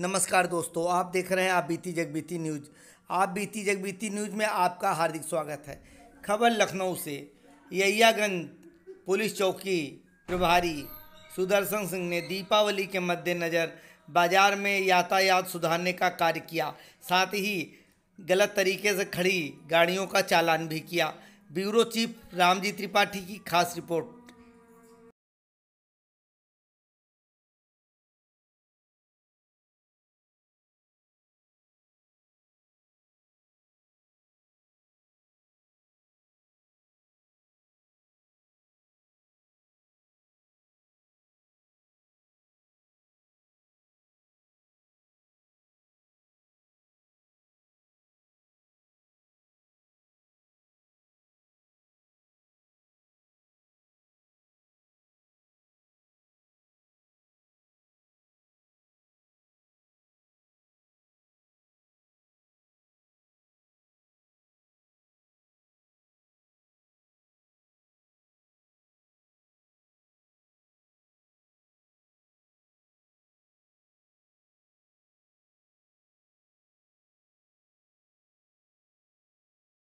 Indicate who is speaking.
Speaker 1: नमस्कार दोस्तों आप देख रहे हैं आप बीती जगबीती न्यूज आप बीती जगबीती न्यूज में आपका हार्दिक स्वागत है खबर लखनऊ से यैयागंज पुलिस चौकी प्रभारी सुदर्शन सिंह ने दीपावली के मद्देनज़र बाजार में यातायात सुधारने का कार्य किया साथ ही गलत तरीके से खड़ी गाड़ियों का चालान भी किया ब्यूरो चीफ रामजी त्रिपाठी की खास रिपोर्ट